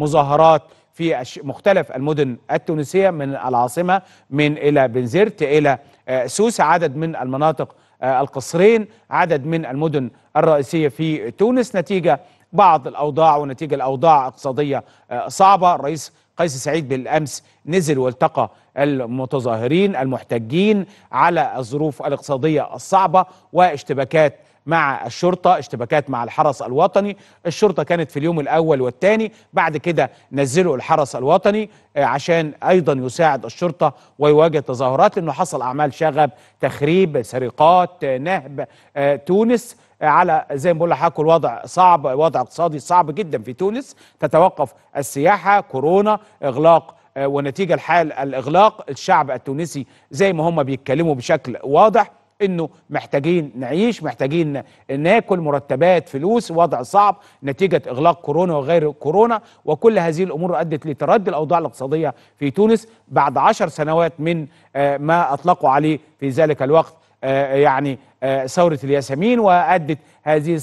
مظاهرات في مختلف المدن التونسيه من العاصمه من الى بنزرت الى آه، سوسه عدد من المناطق آه، القصرين عدد من المدن الرئيسيه في تونس نتيجه بعض الاوضاع ونتيجه الاوضاع اقتصاديه آه، صعبه الرئيس قيس سعيد بالامس نزل والتقى المتظاهرين المحتجين على الظروف الاقتصاديه الصعبه واشتباكات مع الشرطه اشتباكات مع الحرس الوطني الشرطه كانت في اليوم الاول والثاني بعد كده نزلوا الحرس الوطني آه، عشان ايضا يساعد الشرطه ويواجه تظاهرات لانه حصل اعمال شغب تخريب سرقات آه، نهب آه، تونس على زي ما بقول لحضرتك الوضع صعب وضع اقتصادي صعب جدا في تونس تتوقف السياحه كورونا اغلاق ونتيجه الحال الاغلاق الشعب التونسي زي ما هم بيتكلموا بشكل واضح انه محتاجين نعيش محتاجين ناكل مرتبات فلوس وضع صعب نتيجه اغلاق كورونا وغير كورونا وكل هذه الامور ادت لتردي الاوضاع الاقتصاديه في تونس بعد عشر سنوات من آه، ما اطلقوا عليه في ذلك الوقت آه، يعني آه، ثوره الياسمين وادت هذه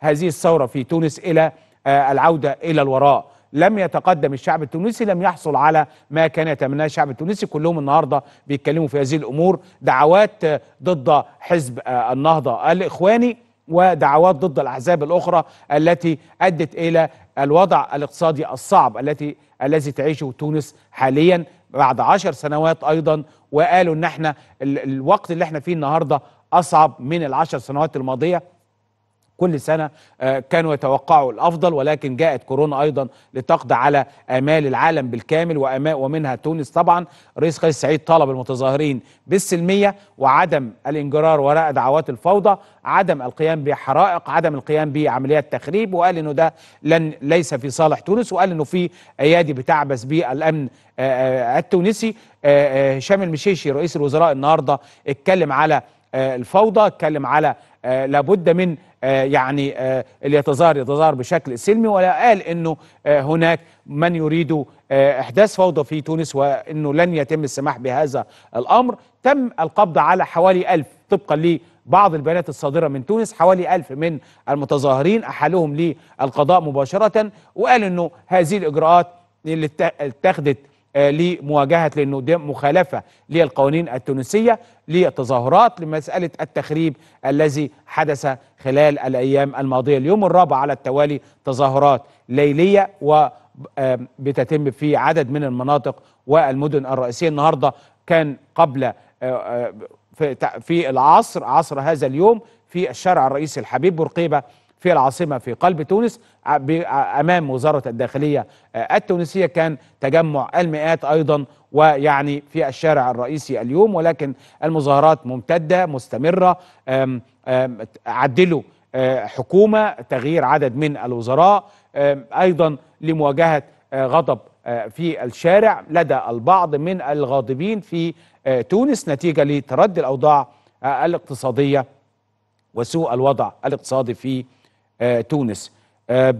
هذه الثوره في تونس الى العوده الى الوراء لم يتقدم الشعب التونسي لم يحصل على ما كان يتمناه الشعب التونسي كلهم النهارده بيتكلموا في هذه الامور دعوات ضد حزب آه، النهضه الاخواني ودعوات ضد الاحزاب الاخرى التي ادت الى الوضع الاقتصادي الصعب التي الذي تعيشه تونس حاليا بعد عشر سنوات ايضا وقالوا ان احنا الوقت اللي احنا فيه النهارده اصعب من العشر سنوات الماضيه كل سنة آه، كانوا يتوقعوا الأفضل ولكن جاءت كورونا أيضا لتقضي على آمال العالم بالكامل ومنها تونس طبعا رئيس قيس سعيد طالب المتظاهرين بالسلمية وعدم الانجرار وراء دعوات الفوضى عدم القيام بحرائق عدم القيام بعمليات تخريب وقال انه ده لن ليس في صالح تونس وقال انه في ايادي بتعبث بالامن آه، آه، التونسي هشام المشيشي رئيس الوزراء النهارده اتكلم على الفوضى اتكلم على آه، لابد من آه، يعني آه، اللي يتظاهر يتظاهر بشكل سلمي ولا قال انه هناك من يريد احداث فوضى في تونس وانه لن يتم السماح بهذا الامر تم القبض على حوالي ألف طبقا لي بعض البيانات الصادرة من تونس حوالي ألف من المتظاهرين أحالهم للقضاء مباشرة وقال أنه هذه الإجراءات اللي اتخذت لمواجهه لانه ده مخالفه للقوانين التونسيه لتظاهرات لمساله التخريب الذي حدث خلال الايام الماضيه اليوم الرابع على التوالي تظاهرات ليليه و بتتم في عدد من المناطق والمدن الرئيسيه النهارده كان قبل آه، آه، في العصر عصر هذا اليوم في الشارع الرئيسي الحبيب بورقيبه في العاصمة في قلب تونس أمام وزارة الداخلية آه، التونسية كان تجمع المئات أيضا ويعني في الشارع الرئيسي اليوم ولكن المظاهرات ممتدة مستمرة عدلوا آه، حكومة تغيير عدد من الوزراء أيضا لمواجهة آه، غضب في الشارع لدى البعض من الغاضبين في تونس نتيجة لتردي الأوضاع الاقتصادية وسوء الوضع الاقتصادي في آه، تونس آه،